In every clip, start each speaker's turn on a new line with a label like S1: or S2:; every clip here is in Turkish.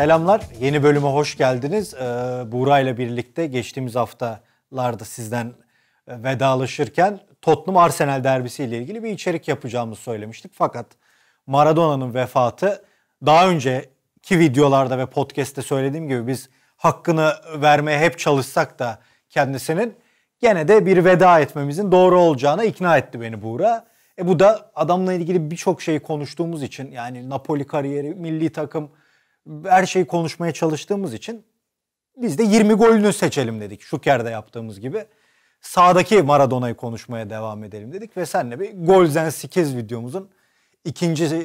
S1: Selamlar, yeni bölüme hoş geldiniz. Ee, Buğra ile birlikte geçtiğimiz haftalarda sizden e, vedalaşırken Tottenham Arsenal derbisi ile ilgili bir içerik yapacağımızı söylemiştik. Fakat Maradona'nın vefatı daha önceki videolarda ve podcast'te söylediğim gibi biz hakkını vermeye hep çalışsak da kendisinin gene de bir veda etmemizin doğru olacağına ikna etti beni Buğra. E bu da adamla ilgili birçok şey konuştuğumuz için yani Napoli kariyeri, milli takım, her şeyi konuşmaya çalıştığımız için biz de 20 golünü seçelim dedik. Şu kerde yaptığımız gibi. Sağdaki Maradona'yı konuşmaya devam edelim dedik ve senle bir golzen 8 videomuzun ikinci e,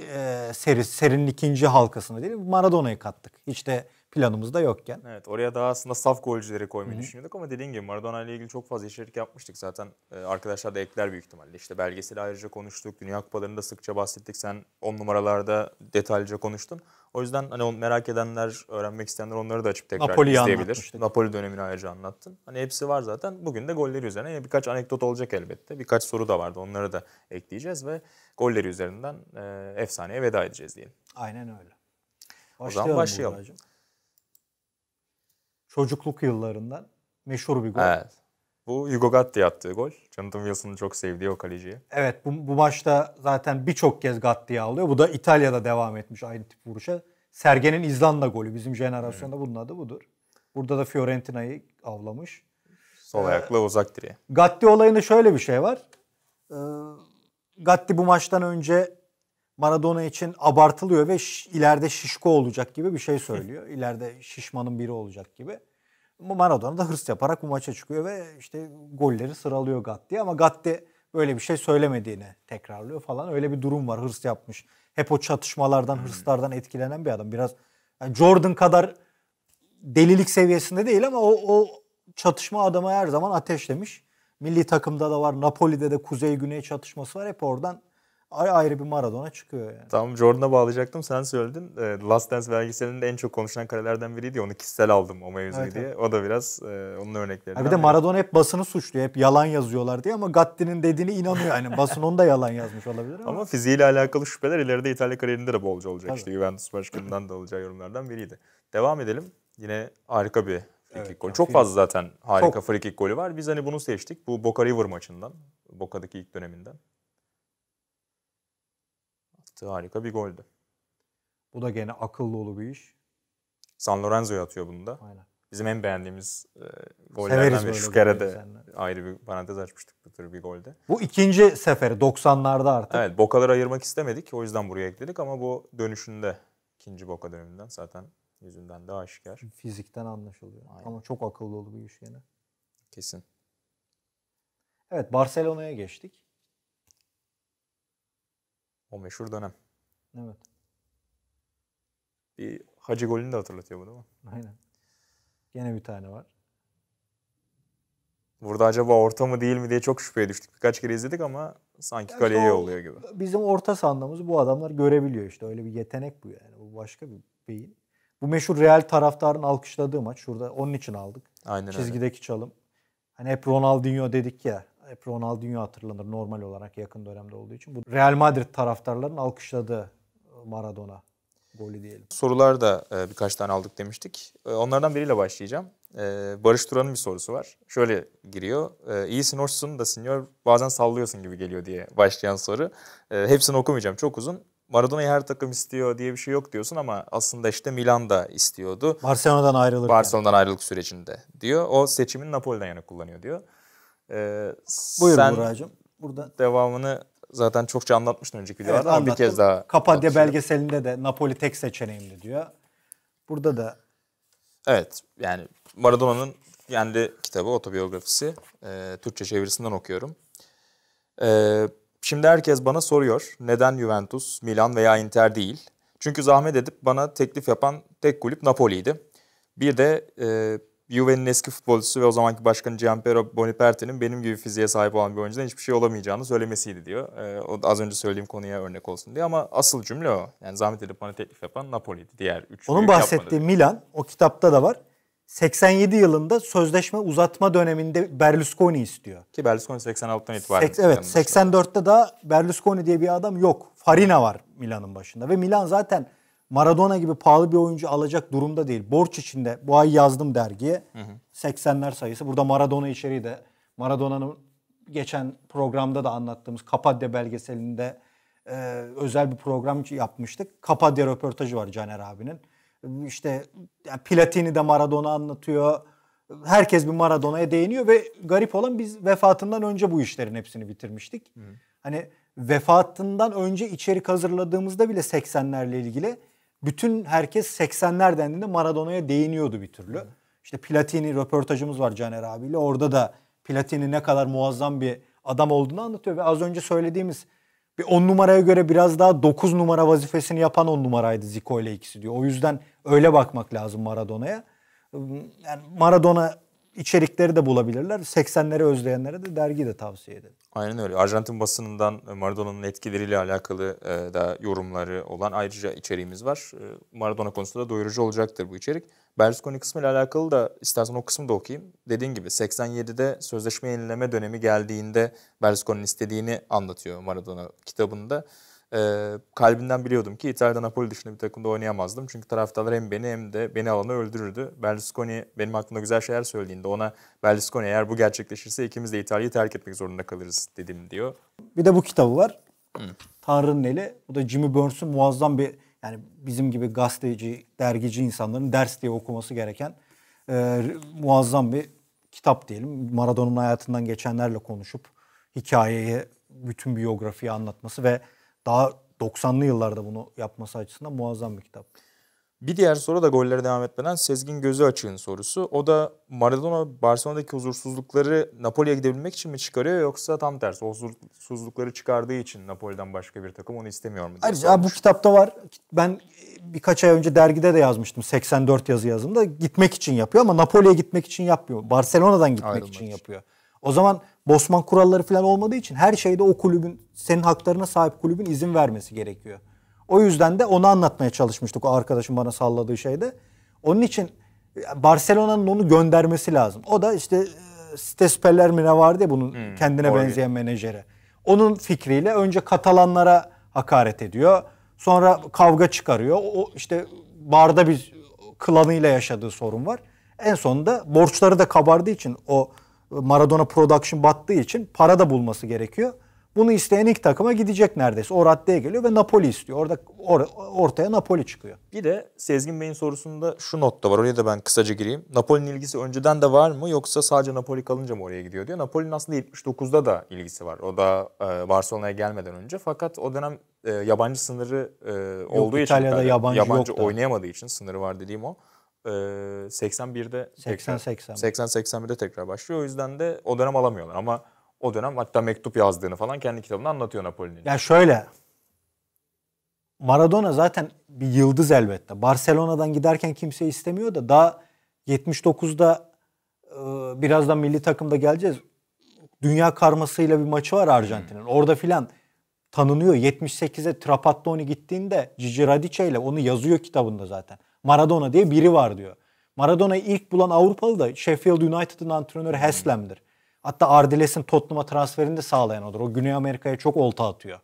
S1: seri, serinin ikinci halkasına değil Maradona'yı kattık. Hiç de planımızda yokken.
S2: Evet oraya daha aslında saf golcüleri koymayı hı düşünüyorduk ama dediğin gibi Maradona ile ilgili çok fazla içerik yapmıştık zaten. Ee, arkadaşlar da ekler büyük ihtimalle. İşte belgeseli ayrıca konuştuk. Dünya da sıkça bahsettik. Sen on numaralarda detaylıca konuştun. O yüzden hani merak edenler, öğrenmek isteyenler onları da açıp tekrar Napoli'yi izleyebilir. Napoli dönemini ayrıca anlattın. Hani hepsi var zaten. Bugün de golleri üzerine yani birkaç anekdot olacak elbette. Birkaç soru da vardı. Onları da ekleyeceğiz ve golleri üzerinden e, efsaneye veda edeceğiz diyelim.
S1: Aynen öyle. Başlayalım o zaman başlayalım. Buracığım çocukluk yıllarından meşhur bir gol. Evet.
S2: Bu Hugo Gatti attığı gol. Jonathan Wilson'ın çok sevdiği o kaleciye.
S1: Evet bu, bu maçta zaten birçok kez Gatti'yi alıyor. Bu da İtalya'da devam etmiş aynı tip vuruşa. Sergen'in İzlanda golü. Bizim jenerasyonda evet. bunun adı budur. Burada da Fiorentina'yı avlamış.
S2: Sol ee, ayakla ee, uzak direğe.
S1: Gatti olayında şöyle bir şey var. Ee, Gatti bu maçtan önce Maradona için abartılıyor ve ileride şişko olacak gibi bir şey söylüyor. İleride şişmanın biri olacak gibi. Maradona da hırs yaparak bu maça çıkıyor ve işte golleri sıralıyor Gatti ama Gatti böyle bir şey söylemediğini tekrarlıyor falan. Öyle bir durum var. Hırs yapmış. Hep o çatışmalardan, hmm. hırslardan etkilenen bir adam. Biraz yani Jordan kadar delilik seviyesinde değil ama o, o çatışma adama her zaman ateşlemiş. Milli takımda da var. Napoli'de de kuzey-güney çatışması var. Hep oradan ayrı bir Maradona
S2: çıkıyor yani. Tamam Jordan'a bağlayacaktım sen söyledin. Ee, Last Dance belgeselinde en çok konuşulan karelerden biriydi. Onu kişisel aldım o mevzuyu evet, diye. Evet. O da biraz e, onun örnekleri. bir de Maradona
S1: hep basını suçluyor. Hep yalan yazıyorlar diye ama Gatti'nin dediğini inanıyor. Yani basın onu da yalan yazmış olabilir ama. Ama
S2: fiziğiyle alakalı şüpheler ileride İtalya kariyerinde de bolca olacak. Tabii. İşte Juventus başkanından da alacağı yorumlardan biriydi. Devam edelim, Yine harika bir free evet, gol. Çok fazla zaten harika çok. free golü var. Biz hani bunu seçtik. Bu Boca River maçından. Boca'daki ilk döneminden attığı harika bir goldü. Bu da gene akıllı dolu bir iş. San Lorenzo'ya atıyor bunu da. Aynen. Bizim en beğendiğimiz e, gollerden biri. Şu kere de ayrı bir parantez açmıştık bu tür bir golde.
S1: Bu ikinci seferi 90'larda artık.
S2: Evet bokaları ayırmak istemedik. O yüzden buraya ekledik ama bu dönüşünde ikinci boka döneminden zaten yüzünden daha aşikar.
S1: Fizikten anlaşılıyor. Aynen. Ama çok akıllı dolu bir iş yine. Kesin.
S2: Evet Barcelona'ya geçtik. O meşhur dönem. Evet. Bir Hacı golünü de hatırlatıyor bu değil mi?
S1: Aynen. Gene bir tane
S2: var. Burada acaba orta mı değil mi diye çok şüpheye düştük. Birkaç kere izledik ama sanki yani kaleye oluyor gibi.
S1: Bizim orta sandığımız bu adamlar görebiliyor işte. Öyle bir yetenek bu yani. Bu başka bir beyin. Bu meşhur Real taraftarın alkışladığı maç. Şurada onun için aldık. Aynen Çizgideki öyle. çalım. Hani hep Ronaldinho dedik ya hep Ronaldinho hatırlanır normal olarak yakın dönemde olduğu için. Bu Real Madrid taraftarlarının alkışladığı e, Maradona
S2: golü diyelim. Sorular da e, birkaç tane aldık demiştik. E, onlardan biriyle başlayacağım. Barış Turan'ın bir sorusu var. Şöyle giriyor. İyisin hoşsun da senior bazen sallıyorsun gibi geliyor diye başlayan soru. Hepsini okumayacağım çok uzun. Maradona'yı her takım istiyor diye bir şey yok diyorsun ama aslında işte Milan da istiyordu.
S1: Barcelona'dan ayrılır.
S2: Barcelona'dan ayrılık sürecinde diyor. O seçimin Napoli'den yana kullanıyor diyor. Ee, Buyurun sen Buracığım. Burada devamını zaten çokça anlatmıştın önceki videoda. evet, ama bir kez daha. Kapadya
S1: belgeselinde de Napoli tek seçeneğimdi diyor. Burada da
S2: Evet yani Maradona'nın kendi kitabı otobiyografisi. Ee, Türkçe çevirisinden okuyorum. Ee, şimdi herkes bana soruyor neden Juventus, Milan veya Inter değil? Çünkü zahmet edip bana teklif yapan tek kulüp Napoli'ydi. Bir de e, Juve'nin eski futbolcusu ve o zamanki başkanı Gianpiero Boniperti'nin benim gibi fiziğe sahip olan bir oyuncudan hiçbir şey olamayacağını söylemesiydi diyor. E, o az önce söylediğim konuya örnek olsun diye ama asıl cümle o. Yani zahmet edip bana teklif yapan Napoli'ydi. Diğer üç Onun bahsettiği
S1: Milan o kitapta da var. 87 yılında sözleşme uzatma döneminde Berlusconi istiyor.
S2: Ki Berlusconi 86'tan itibaren. Sek, evet
S1: 84'te daha Berlusconi diye bir adam yok. Farina var Milan'ın başında ve Milan zaten Maradona gibi pahalı bir oyuncu alacak durumda değil. Borç içinde bu ay yazdım dergiye. Hı hı. 80'ler sayısı. Burada Maradona içeriği de Maradona'nın geçen programda da anlattığımız Kapadya belgeselinde e, özel bir program yapmıştık. Kapadya röportajı var Caner abinin. İşte yani Platini de Maradona anlatıyor. Herkes bir Maradona'ya değiniyor ve garip olan biz vefatından önce bu işlerin hepsini bitirmiştik. Hı. Hani vefatından önce içerik hazırladığımızda bile 80'lerle ilgili bütün herkes 80'ler dendiğinde Maradona'ya değiniyordu bir türlü. İşte Platini röportajımız var Caner abiyle. Orada da Platini ne kadar muazzam bir adam olduğunu anlatıyor. Ve az önce söylediğimiz bir 10 numaraya göre biraz daha 9 numara vazifesini yapan 10 numaraydı Zico ile ikisi diyor. O yüzden öyle bakmak lazım Maradona'ya. Ee, yani Maradona içerikleri de bulabilirler. 80'leri özleyenlere de dergi de tavsiye ederim.
S2: Aynen öyle. Arjantin basınından e, Maradona'nın etkileriyle alakalı e, da yorumları olan ayrıca içeriğimiz var. E, Maradona konusunda da doyurucu olacaktır bu içerik. Berlusconi kısmıyla alakalı da istersen o kısmı da okuyayım. Dediğin gibi 87'de sözleşme yenileme dönemi geldiğinde Berlusconi'nin istediğini anlatıyor Maradona kitabında e, ee, kalbinden biliyordum ki İtalya'da Napoli dışında bir takımda oynayamazdım. Çünkü taraftarlar hem beni hem de beni alanı öldürürdü. Berlusconi benim hakkında güzel şeyler söylediğinde ona Berlusconi eğer bu gerçekleşirse ikimiz de İtalya'yı terk etmek zorunda kalırız dedim diyor.
S1: Bir de bu kitabı var. Hı. Tanrı'nın eli. Bu da Jimmy Burns'un muazzam bir yani bizim gibi gazeteci, dergici insanların ders diye okuması gereken e, muazzam bir kitap diyelim. Maradona'nın hayatından geçenlerle konuşup hikayeyi, bütün biyografiyi anlatması ve daha 90'lı
S2: yıllarda bunu yapması açısından muazzam bir kitap. Bir diğer soru da gollere devam etmeden Sezgin Gözü Açık'ın sorusu. O da Maradona Barcelona'daki huzursuzlukları Napoli'ye gidebilmek için mi çıkarıyor yoksa tam tersi huzursuzlukları çıkardığı için Napoli'den başka bir takım onu istemiyor mu? Ayrıca
S1: bu kitapta var. Ben birkaç ay önce dergide de yazmıştım. 84 yazı yazımda gitmek için yapıyor ama Napoli'ye gitmek için yapmıyor. Barcelona'dan gitmek Ayrılmak için yapıyor. O zaman Bosman kuralları falan olmadığı için her şeyde o kulübün senin haklarına sahip kulübün izin vermesi gerekiyor. O yüzden de onu anlatmaya çalışmıştık o arkadaşım bana salladığı şeyde. Onun için Barcelona'nın onu göndermesi lazım. O da işte e, Stes Pellermine vardı ya bunun hmm, kendine oraya. benzeyen menajeri. Onun fikriyle önce Katalanlara hakaret ediyor. Sonra kavga çıkarıyor. O işte barda bir klanıyla yaşadığı sorun var. En sonunda borçları da kabardığı için o Maradona Production battığı için para da bulması gerekiyor. Bunu isteyen ilk takıma gidecek neredeyse. O raddeye geliyor ve Napoli
S2: istiyor. Orada or, ortaya Napoli çıkıyor. Bir de Sezgin Bey'in sorusunda şu not da var. Oraya da ben kısaca gireyim. Napoli'nin ilgisi önceden de var mı yoksa sadece Napoli kalınca mı oraya gidiyor diyor. Napoli'nin aslında 79'da da ilgisi var. O da e, Barcelona'ya gelmeden önce. Fakat o dönem e, yabancı sınırı e, Yok, olduğu İtalya'da için İtalya'da yabancı, yabancı oynayamadığı için sınırı var dediğim o. 81'de 80-81'de tekrar başlıyor. O yüzden de o dönem alamıyorlar ama o dönem hatta mektup yazdığını falan kendi kitabında anlatıyor Napoli'nin.
S1: Ya şöyle Maradona zaten bir yıldız elbette. Barcelona'dan giderken kimse istemiyor da daha 79'da birazdan milli takımda geleceğiz. Dünya karmasıyla bir maçı var Arjantin'in. Hmm. Orada filan tanınıyor. 78'e Trapattoni gittiğinde Cici Radice ile onu yazıyor kitabında zaten. Maradona diye biri var diyor. Maradona'yı ilk bulan Avrupalı da Sheffield United'ın antrenörü Heslem'dir. Hatta Ardiles'in Tottenham'a transferini de sağlayan odur. O Güney Amerika'ya çok olta atıyor.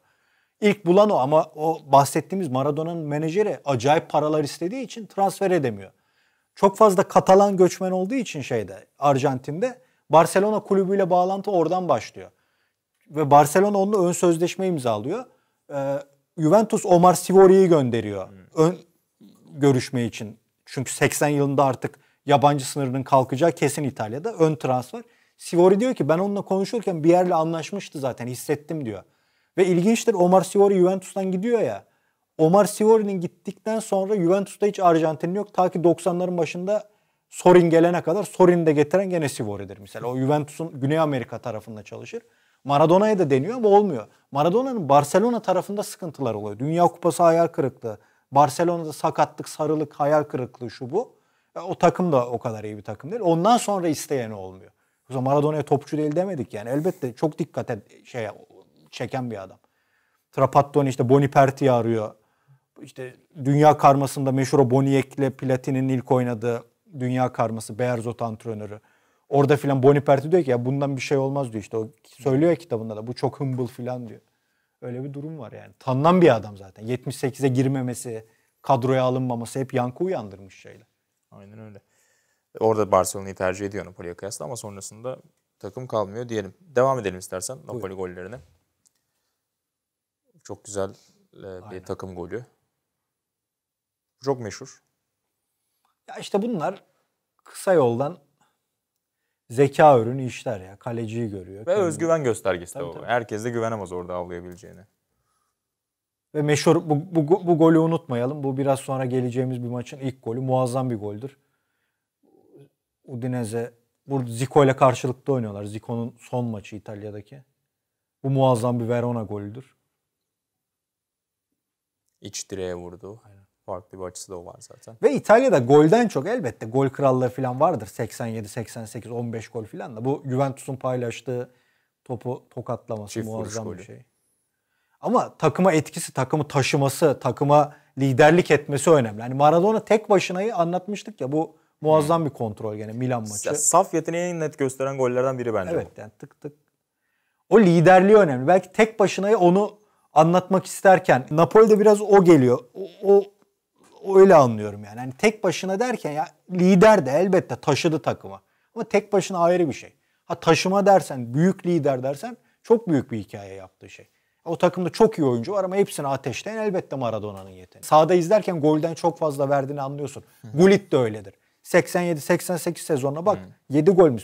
S1: İlk bulan o ama o bahsettiğimiz Maradona'nın menajeri acayip paralar istediği için transfer edemiyor. Çok fazla Katalan göçmen olduğu için şeyde Arjantin'de Barcelona kulübüyle bağlantı oradan başlıyor. Ve Barcelona onunla ön sözleşme imzalıyor. Ee, Juventus Omar Sivori'yi gönderiyor. Ön, görüşme için. Çünkü 80 yılında artık yabancı sınırının kalkacağı kesin İtalya'da ön transfer. Sivori diyor ki ben onunla konuşurken bir yerle anlaşmıştı zaten hissettim diyor. Ve ilginçtir Omar Sivori Juventus'tan gidiyor ya. Omar Sivori'nin gittikten sonra Juventus'ta hiç Arjantinli yok. Ta ki 90'ların başında Sorin gelene kadar Sorin'i de getiren gene Sivori'dir. Mesela o Juventus'un Güney Amerika tarafında çalışır. Maradona'ya da deniyor ama olmuyor. Maradona'nın Barcelona tarafında sıkıntılar oluyor. Dünya Kupası ayar kırıklığı. Barcelona'da sakatlık, sarılık, hayal kırıklığı şu bu. E, o takım da o kadar iyi bir takım değil. Ondan sonra isteyen olmuyor. Yoksa Maradona'ya topçu değil demedik yani. Elbette çok dikkate şey çeken bir adam. Trapattoni işte Boniperti'yi arıyor. İşte dünya karmasında meşhur o Boniek'le Platin'in ilk oynadığı dünya karması Beerzot antrenörü. Orada filan Boniperti diyor ki ya bundan bir şey olmaz diyor işte. O söylüyor ya kitabında da bu çok humble filan diyor. Öyle bir durum var yani. Tanınan bir adam zaten. 78'e girmemesi, kadroya alınmaması hep yankı uyandırmış şeyler.
S2: Aynen öyle. Orada Barcelona'yı tercih ediyor Napoli'ye kıyasla ama sonrasında takım kalmıyor diyelim. Devam edelim istersen Napoli Buyurun. gollerine. Çok güzel e, bir Aynen. takım golü. Çok meşhur.
S1: Ya işte bunlar kısa yoldan zeka ürünü işler ya. Kaleciyi görüyor. Ve
S2: özgüven göstergesi tabii, de o. Tabii. Herkes de güvenemez orada avlayabileceğini.
S1: Ve meşhur bu, bu, bu golü unutmayalım. Bu biraz sonra geleceğimiz bir maçın ilk golü. Muazzam bir goldür. Udinese burada Zico ile karşılıklı oynuyorlar. Zico'nun son maçı
S2: İtalya'daki.
S1: Bu muazzam bir Verona golüdür.
S2: İç direğe vurdu. Aynen farklı bir açısı da o var zaten. Ve
S1: İtalya'da golden çok elbette gol krallığı falan vardır. 87, 88, 15 gol falan da. Bu Juventus'un paylaştığı topu tokatlaması Çift muazzam bir şey. Ama takıma etkisi, takımı taşıması, takıma liderlik etmesi önemli. Hani Maradona tek başınayı anlatmıştık ya bu muazzam hmm. bir kontrol gene Milan maçı. Ya, saf yeteneğini net gösteren gollerden biri bence. Evet bu. yani tık tık. O liderliği önemli. Belki tek başınayı onu anlatmak isterken Napoli'de biraz o geliyor. O, o öyle anlıyorum yani. Hani tek başına derken ya lider de elbette taşıdı takımı. Ama tek başına ayrı bir şey. Ha taşıma dersen, büyük lider dersen çok büyük bir hikaye yaptığı şey. O takımda çok iyi oyuncu var ama hepsini ateşleyen elbette Maradona'nın yeteneği. Sahada izlerken golden çok fazla verdiğini anlıyorsun. Gullit de öyledir. 87-88 sezonuna bak. Hmm. 7 gol mü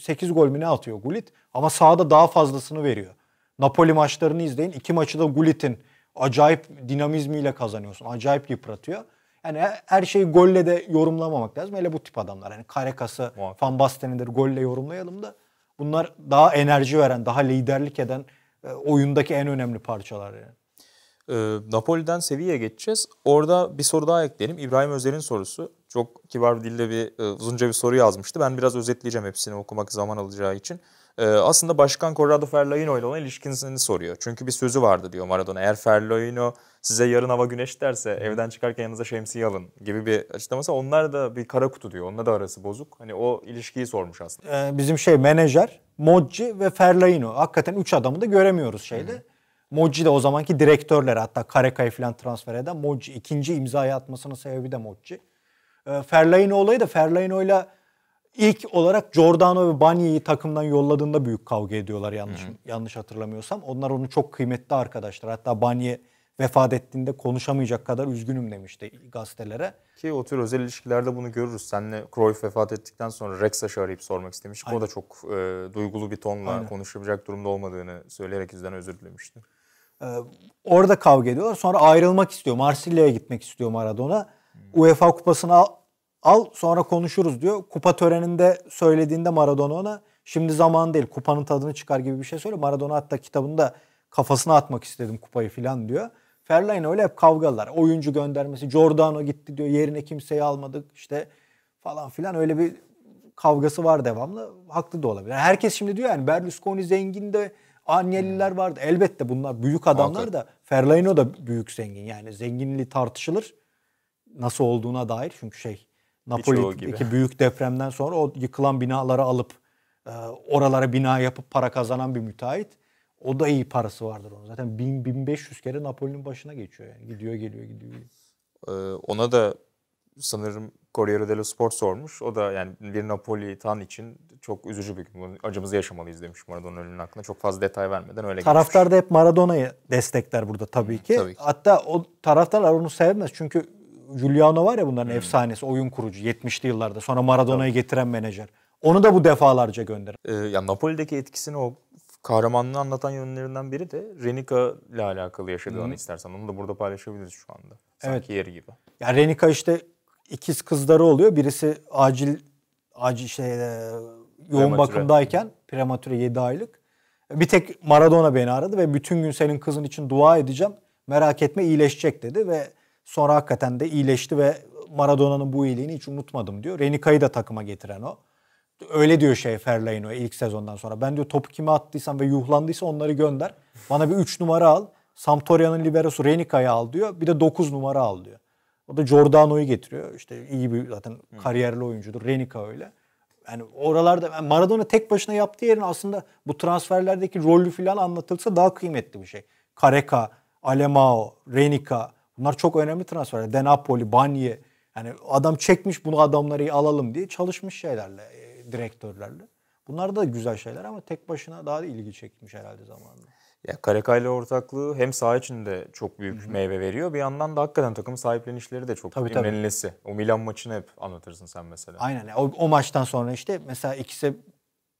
S1: 8 gol mü ne atıyor Gullit? Ama sağda daha fazlasını veriyor. Napoli maçlarını izleyin. İki maçı da Gullit'in acayip dinamizmiyle kazanıyorsun. Acayip yıpratıyor hani her şeyi golle de yorumlamamak lazım. Hele bu tip adamlar. Hani Karekas'ı, Van Basten'idir golle yorumlayalım da bunlar daha enerji veren, daha liderlik eden e, oyundaki en önemli parçalar yani.
S2: E, Napoli'den Sevilla'ya geçeceğiz. Orada bir soru daha ekleyelim. İbrahim Özer'in sorusu. Çok kibar bir dille bir e, uzunca bir soru yazmıştı. Ben biraz özetleyeceğim hepsini okumak zaman alacağı için e, aslında başkan Corrado Ferlaino ile olan ilişkisini soruyor. Çünkü bir sözü vardı diyor Maradona. Eğer Ferlaino size yarın hava güneş derse evden çıkarken yanınıza şemsiye alın gibi bir açıklaması. Onlar da bir kara kutu diyor. Onunla da arası bozuk. Hani o ilişkiyi sormuş
S1: aslında. Ee, bizim şey menajer Modci ve Ferlaino. Hakikaten üç adamı da göremiyoruz şeyde. hı Modci de o zamanki direktörler hatta Kareka'yı falan transfer eden Modci. ikinci imzayı atmasının sebebi de Modci. Ee, Ferlaino olayı da Ferlaino'yla İlk olarak Giordano ve Banya'yı takımdan yolladığında büyük kavga ediyorlar yanlış hı yanlış hatırlamıyorsam. Onlar onu çok kıymetli arkadaşlar. Hatta Banyi vefat ettiğinde konuşamayacak kadar üzgünüm demişti
S2: gazetelere. Ki o tür özel ilişkilerde bunu görürüz. Senle Cruyff vefat ettikten sonra Rex Aş'ı arayıp sormak istemiş. O da çok e, duygulu bir tonla Aynen. konuşabilecek durumda olmadığını söyleyerek yüzden özür dilemişti.
S1: Ee, orada kavga ediyorlar. Sonra ayrılmak istiyor. Marsilya'ya gitmek istiyor Maradona. Hmm. UEFA kupasını al sonra konuşuruz diyor. Kupa töreninde söylediğinde Maradona ona şimdi zaman değil kupanın tadını çıkar gibi bir şey söylüyor. Maradona hatta kitabında kafasına atmak istedim kupayı filan diyor. Ferlaino öyle hep kavgalar. Oyuncu göndermesi. Giordano gitti diyor. Yerine kimseyi almadık işte falan filan. Öyle bir kavgası var devamlı. Haklı da olabilir. Herkes şimdi diyor yani Berlusconi zengin de Agnelliler hmm. vardı. Elbette bunlar büyük adamlar da Ferlaino da büyük zengin. Yani zenginliği tartışılır. Nasıl olduğuna dair çünkü şey Napoli'deki büyük depremden sonra o yıkılan binaları alıp e, oralara bina yapıp para kazanan bir müteahhit. O da iyi parası vardır onun. Zaten 1000-1500 kere Napoli'nin başına geçiyor. Yani.
S2: Gidiyor geliyor gidiyor. Ee, ona da sanırım Corriere dello Sport sormuş. O da yani bir Napoli tan için çok üzücü bir gün. Acımızı yaşamalıyız demiş Maradona ölümünün hakkında. Çok fazla detay vermeden öyle Taraftar
S1: da hep Maradona'yı destekler burada tabii ki. Hı, tabii ki. Hatta o taraftarlar onu sevmez. Çünkü Giuliano var ya bunların hmm. efsanesi, oyun kurucu 70'li yıllarda. Sonra Maradona'yı getiren menajer. Onu da bu defalarca gönderen.
S2: Ee, ya Napoli'deki etkisini o kahramanlığını anlatan yönlerinden biri de Renika ile alakalı yaşadığı anı istersen. Onu da burada paylaşabiliriz şu anda. Sanki evet. yeri gibi.
S1: Ya Renika işte ikiz kızları oluyor. Birisi acil acil şey e, yoğun prematüre. bakımdayken prematüre 7 aylık. Bir tek Maradona beni aradı ve bütün gün senin kızın için dua edeceğim. Merak etme iyileşecek dedi ve Sonra hakikaten de iyileşti ve Maradona'nın bu iyiliğini hiç unutmadım diyor. Renika'yı da takıma getiren o. Öyle diyor şey Ferlaino ilk sezondan sonra. Ben diyor topu kime attıysam ve yuhlandıysa onları gönder. Bana bir 3 numara al. Sampdoria'nın liberosu Renika'yı al diyor. Bir de 9 numara al diyor. O da Giordano'yu getiriyor. İşte iyi bir zaten kariyerli oyuncudur. Renika öyle. Yani oralarda Maradona tek başına yaptığı yerin aslında bu transferlerdeki rolü falan anlatılsa daha kıymetli bir şey. Kareka, Alemao, Renika, Bunlar çok önemli transferler. Denapoli, Banye. Yani adam çekmiş bunu adamları alalım diye çalışmış şeylerle, e, direktörlerle. Bunlar da güzel şeyler ama tek başına daha da ilgi
S2: çekmiş herhalde zamanında. Ya Karaka ortaklığı hem saha içinde çok büyük Hı-hı. meyve veriyor. Bir yandan da hakikaten takım sahiplenişleri de çok tabii, Tabii. O Milan maçını hep anlatırsın sen mesela. Aynen.
S1: O, o maçtan sonra işte mesela ikisi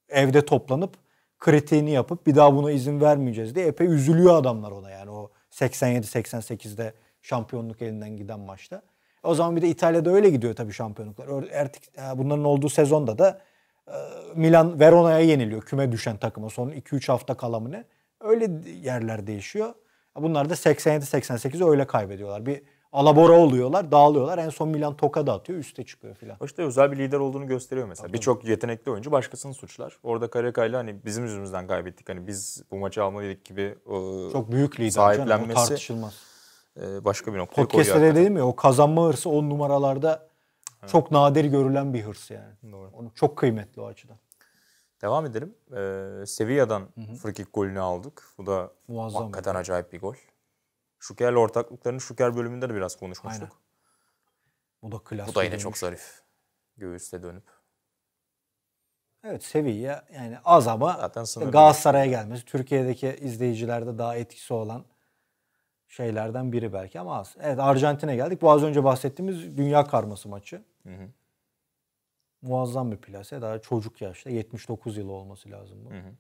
S1: evde toplanıp kritiğini yapıp bir daha buna izin vermeyeceğiz diye epey üzülüyor adamlar ona yani o 87-88'de Şampiyonluk elinden giden maçta. O zaman bir de İtalya'da öyle gidiyor tabii şampiyonluklar. Ertik, e, bunların olduğu sezonda da e, Milan Verona'ya yeniliyor. Küme düşen takıma son 2-3 hafta kalamını. Öyle yerler değişiyor. Bunlar da 87-88'i öyle kaybediyorlar. Bir alabora oluyorlar, dağılıyorlar. En son Milan toka da atıyor, üste çıkıyor filan.
S2: İşte özel bir lider olduğunu gösteriyor mesela. Birçok yetenekli oyuncu başkasını suçlar. Orada Kareka'yla hani bizim yüzümüzden kaybettik. Hani biz bu maçı almalıydık gibi Çok büyük lider sahiplenmesi. Canım, tartışılmaz e, başka bir noktaya Podcast'te koyuyor.
S1: Podcast'te mi? O kazanma hırsı on numaralarda evet. çok nadir görülen bir hırs yani. Doğru. Onu çok kıymetli o
S2: açıdan. Devam edelim. Ee, Sevilla'dan frikik golünü aldık. Bu da Muazzam hakikaten bir acayip bir gol. Şuker'le ortaklıklarını Şuker bölümünde de biraz konuşmuştuk. Aynen. Bu da klas. Bu da yine dönmüş. çok zarif. Göğüste dönüp. Evet Sevilla
S1: yani az ama Zaten Galatasaray'a gelmesi. Türkiye'deki izleyicilerde daha etkisi olan şeylerden biri belki ama az. Evet Arjantin'e geldik. Bu az önce bahsettiğimiz dünya karması maçı. Hı hı. Muazzam bir plase. Daha çocuk yaşta 79 yılı olması lazım bu. Hı
S2: hı.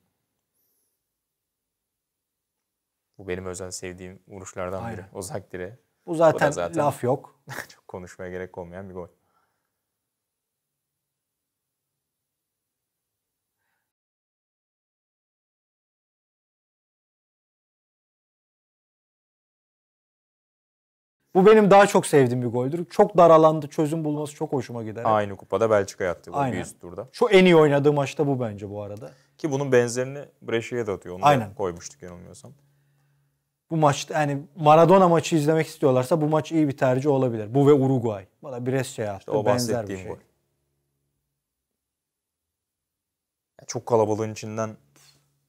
S2: Bu benim özel sevdiğim vuruşlardan Aynen. biri. Ozak direği Bu zaten, zaten laf yok. çok konuşmaya gerek olmayan bir gol.
S1: Bu benim daha çok sevdiğim bir goldür. Çok daralandı, çözüm bulması çok hoşuma gider. Aynı
S2: kupada Belçika'ya attı bu bir üst turda. Şu en
S1: iyi oynadığı maçta bu bence bu arada.
S2: Ki bunun benzerini Breşik'e de atıyor. Onu Aynen. da koymuştuk yanılmıyorsam.
S1: Bu maçta yani Maradona maçı izlemek istiyorlarsa bu maç iyi bir tercih olabilir. Bu ve Uruguay. Valla Brescia'ya attı. İşte o benzer
S2: bir şey. Gol. Çok kalabalığın içinden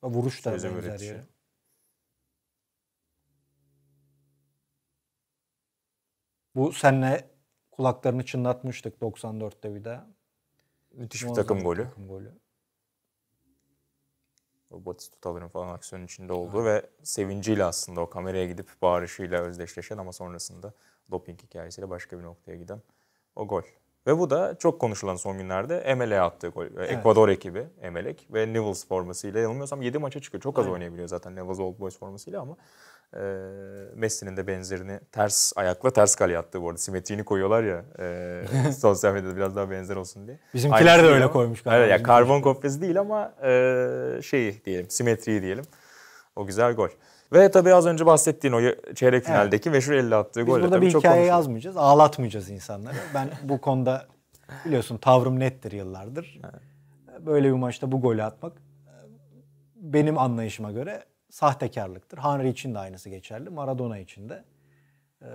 S1: vuruş da benzer yeri. Bu senle kulaklarını çınlatmıştık 94'te bir de.
S2: Müthiş bir takım golü. takım golü. O Batistuta'ların falan aksiyonun içinde olduğu ve sevinciyle aslında o kameraya gidip bağırışıyla özdeşleşen ama sonrasında doping hikayesiyle başka bir noktaya giden o gol. Ve bu da çok konuşulan son günlerde Emel'e attığı gol. Evet. Ekvador ekibi Emelek ve Newell's formasıyla yanılmıyorsam 7 maça çıkıyor. Çok az Aynen. oynayabiliyor zaten Newell's Old Boys formasıyla ama e, Messi'nin de benzerini ters ayakla ters kaleye attı bu arada. Simetriğini koyuyorlar ya e, sosyal medyada biraz daha benzer olsun diye. Bizimkiler Aynısı de öyle ama, koymuş galiba. Evet, yani karbon kopyası değil ama e, şey diyelim, simetriyi diyelim. O güzel gol. Ve tabii az önce bahsettiğin o çeyrek finaldeki evet. meşhur 50 attığı gol. Biz burada tabii bir hikaye konuşalım.
S1: yazmayacağız, ağlatmayacağız insanları. Ben bu konuda biliyorsun tavrım nettir yıllardır. Evet. Böyle bir maçta bu golü atmak benim anlayışıma göre sahtekarlıktır. Henry için de aynısı geçerli. Maradona için de. E,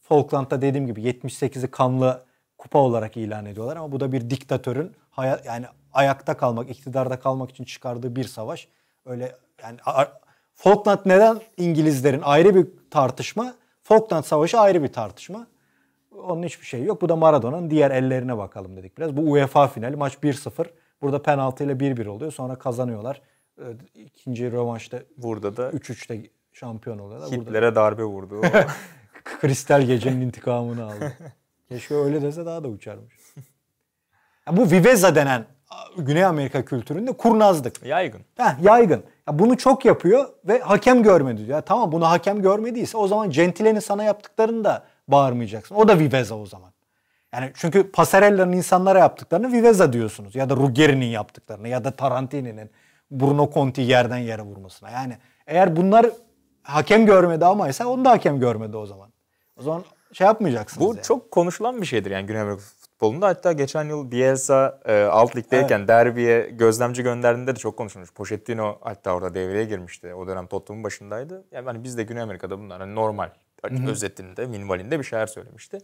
S1: Falkland'da dediğim gibi 78'i kanlı kupa olarak ilan ediyorlar ama bu da bir diktatörün hayat yani ayakta kalmak, iktidarda kalmak için çıkardığı bir savaş. Öyle yani Falkland neden İngilizlerin ayrı bir tartışma, Falkland Savaşı ayrı bir tartışma. Onun hiçbir şeyi yok. Bu da Maradona'nın diğer ellerine bakalım dedik biraz. Bu UEFA finali maç 1-0. Burada penaltıyla 1-1 oluyor. Sonra kazanıyorlar. İkinci rövanşta burada da 3-3'te şampiyon olarak. Hitler'e burada... darbe vurdu. Kristal gecenin intikamını aldı. Keşke öyle dese daha da uçarmış. Ya bu Viveza denen Güney Amerika kültüründe kurnazlık. Yaygın. Heh, yaygın. Ya bunu çok yapıyor ve hakem görmedi diyor. Ya tamam bunu hakem görmediyse o zaman Gentile'nin sana yaptıklarını da bağırmayacaksın. O da Viveza o zaman. Yani çünkü Pasarella'nın insanlara yaptıklarını Viveza diyorsunuz. Ya da Ruggeri'nin yaptıklarını ya da Tarantini'nin Bruno Conti
S2: yerden yere vurmasına.
S1: Yani eğer bunlar hakem görmedi ama ise onu da hakem görmedi o zaman. O zaman
S2: şey yapmayacaksınız. Bu yani. çok konuşulan bir şeydir yani Güney Amerika futbolunda. Hatta geçen yıl Bielsa e, alt ligdeyken evet. derbiye gözlemci gönderdiğinde de çok konuşulmuş. Pochettino hatta orada devreye girmişti. O dönem Tottenham'ın başındaydı. Yani hani biz de Güney Amerika'da bunlar hani normal Hı-hı. özetinde, minvalinde bir şeyler söylemişti.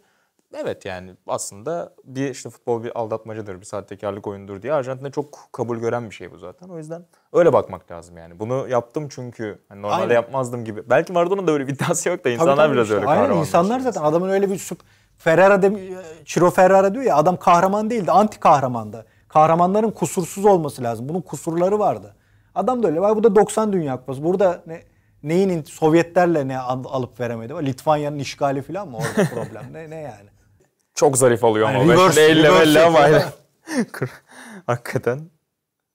S2: Evet yani aslında bir işte futbol bir aldatmacıdır, bir sahtekarlık oyundur diye Arjantin'de çok kabul gören bir şey bu zaten. O yüzden öyle bakmak lazım yani. Bunu yaptım çünkü hani normalde Aynen. yapmazdım gibi. Belki Maradona'nın da öyle bir iddiası yok da insanlar tabii, tabii biraz işte. öyle Aynen. kahraman.
S1: insanlar zaten adamın öyle bir süp Ferrara de, Ciro Ferrara diyor ya adam kahraman değildi, anti kahramandı. Kahramanların kusursuz olması lazım. Bunun kusurları vardı. Adam da öyle. Var bu da 90 Dünya Kupası. Burada ne neyin Sovyetlerle ne alıp veremedi? Litvanya'nın işgali falan mı orada problem? ne ne yani?
S2: Çok zarif alıyor ama. Yani reverse, elle elle ama. Hakikaten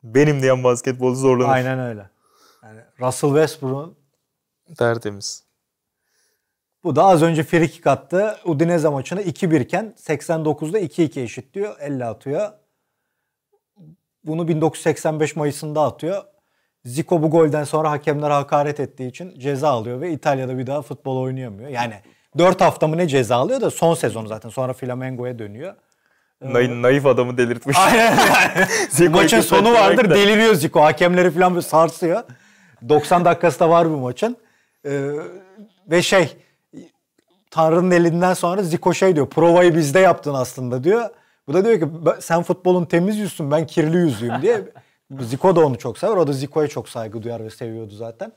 S2: benim diyen basketbolcu zorlanır. Aynen öyle.
S1: Yani Russell Westbrook'un
S2: tertemiz.
S1: Bu da az önce frikik attı. Udinese maçını 2-1 iken 89'da 2-2 eşitliyor. 50 atıyor. Bunu 1985 Mayıs'ında atıyor. Zico bu golden sonra hakemlere hakaret ettiği için ceza alıyor ve İtalya'da bir daha futbol oynayamıyor. Yani 4 hafta mı ne ceza alıyor da son sezonu zaten. Sonra Flamengo'ya dönüyor.
S2: Ee, Nay, naif adamı delirtmiş. Aynen. maçın sonu vardır
S1: deliriyor Zico. Hakemleri falan böyle sarsıyor. 90 dakikası da var bu maçın. Ee, ve şey Tanrı'nın elinden sonra Zico şey diyor. Provayı bizde yaptın aslında diyor. Bu da diyor ki sen futbolun temiz yüzsün ben kirli yüzüyüm diye. Zico da onu çok sever. O da Zico'ya çok saygı duyar ve seviyordu zaten.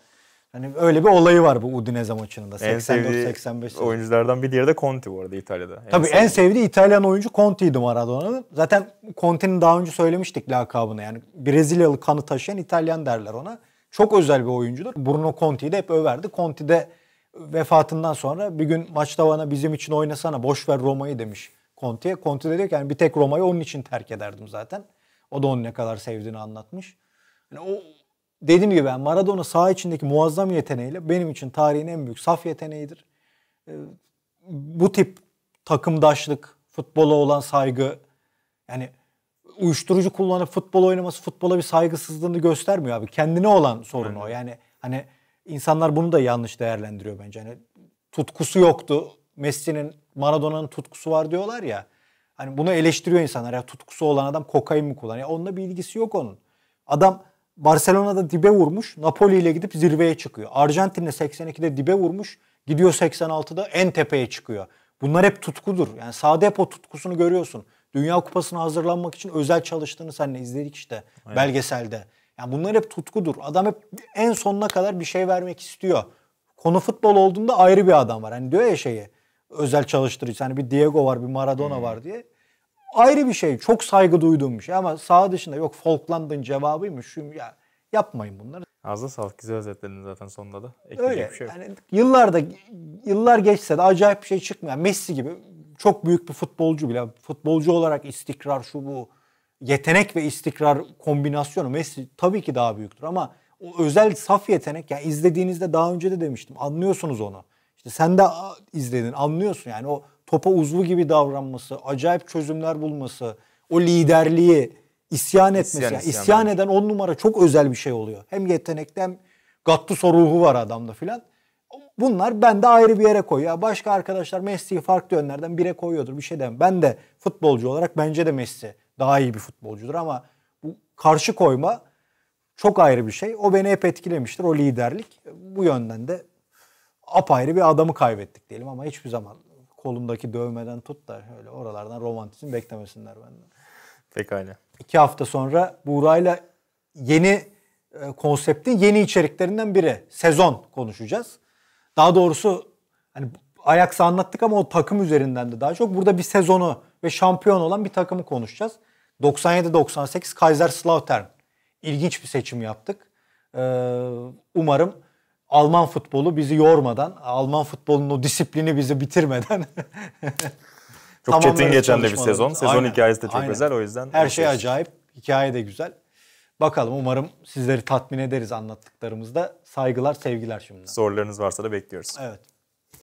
S1: Hani öyle bir olayı var bu Udinese maçında. 84-85.
S2: Oyunculardan bir diğeri de Conti bu arada İtalya'da. En Tabii sevdiği. en
S1: sevdiği İtalyan oyuncu Conti'ydi Maradona'nın. Zaten Conti'nin daha önce söylemiştik lakabını. Yani Brezilyalı kanı taşıyan İtalyan derler ona. Çok özel bir oyuncudur. Bruno Conti'yi de hep överdi. Conti de vefatından sonra bir gün maçta bana bizim için oynasana boş ver Roma'yı demiş Conti'ye. Conti de diyor ki yani bir tek Roma'yı onun için terk ederdim zaten. O da onun ne kadar sevdiğini anlatmış. Yani o, dediğim gibi ben Maradona saha içindeki muazzam yeteneğiyle benim için tarihin en büyük saf yeteneğidir. Ee, bu tip takımdaşlık, futbola olan saygı yani uyuşturucu kullanıp futbol oynaması futbola bir saygısızlığını göstermiyor abi. Kendine olan sorun Aynen. o. Yani hani insanlar bunu da yanlış değerlendiriyor bence. Hani tutkusu yoktu. Messi'nin, Maradona'nın tutkusu var diyorlar ya. Hani bunu eleştiriyor insanlar. Ya tutkusu olan adam kokain mi kullanıyor? onunla bir ilgisi yok onun. Adam Barcelona'da dibe vurmuş. Napoli ile gidip zirveye çıkıyor. Arjantin'de 82'de dibe vurmuş. Gidiyor 86'da en tepeye çıkıyor. Bunlar hep tutkudur. Yani sade hep o tutkusunu görüyorsun. Dünya Kupası'na hazırlanmak için özel çalıştığını seninle izledik işte Aynen. belgeselde. Yani bunlar hep tutkudur. Adam hep en sonuna kadar bir şey vermek istiyor. Konu futbol olduğunda ayrı bir adam var. Hani diyor ya şeyi özel çalıştırıcı. Hani bir Diego var, bir Maradona hmm. var diye ayrı bir şey. Çok saygı duyduğum bir şey ama sağ dışında yok Falkland'ın cevabıymış. Şu, ya, yapmayın bunları.
S2: Ağzına sağlık. Güzel özetledin zaten sonunda da. Ekleyecek Öyle. Bir şey yok. Yani
S1: yıllarda, yıllar geçse de acayip bir şey çıkmıyor. Yani Messi gibi çok büyük bir futbolcu bile. Futbolcu olarak istikrar şu bu yetenek ve istikrar kombinasyonu Messi tabii ki daha büyüktür ama o özel saf yetenek yani izlediğinizde daha önce de demiştim anlıyorsunuz onu. İşte sen de izledin anlıyorsun yani o topa uzvu gibi davranması, acayip çözümler bulması, o liderliği isyan etmesi. İsyan, yani isyan, isyan eden on numara çok özel bir şey oluyor. Hem yetenekli hem Gattuso ruhu var adamda filan. Bunlar ben de ayrı bir yere koyuyor. Başka arkadaşlar Messi'yi farklı yönlerden bire koyuyordur bir şey demem. Ben de futbolcu olarak bence de Messi daha iyi bir futbolcudur ama bu karşı koyma çok ayrı bir şey. O beni hep etkilemiştir o liderlik. Bu yönden de apayrı bir adamı kaybettik diyelim ama hiçbir zaman kolumdaki dövmeden tut da şöyle oralardan romantizm beklemesinler benden. Pekala. İki hafta sonra Buğra'yla yeni e, konseptin yeni içeriklerinden biri. Sezon konuşacağız. Daha doğrusu hani Ajax'ı anlattık ama o takım üzerinden de daha çok. Burada bir sezonu ve şampiyon olan bir takımı konuşacağız. 97-98 Kaiserslautern. İlginç bir seçim yaptık. Ee, umarım Alman futbolu bizi yormadan, Alman futbolunun o disiplini bizi bitirmeden
S2: Çok çetin geçen de bir sezon. Sezon aynen, hikayesi de çok aynen. özel o yüzden. Her şey acayip.
S1: Hikaye de güzel. Bakalım umarım sizleri tatmin ederiz anlattıklarımızda. Saygılar, sevgiler şimdiden.
S2: Sorularınız varsa da bekliyoruz. Evet.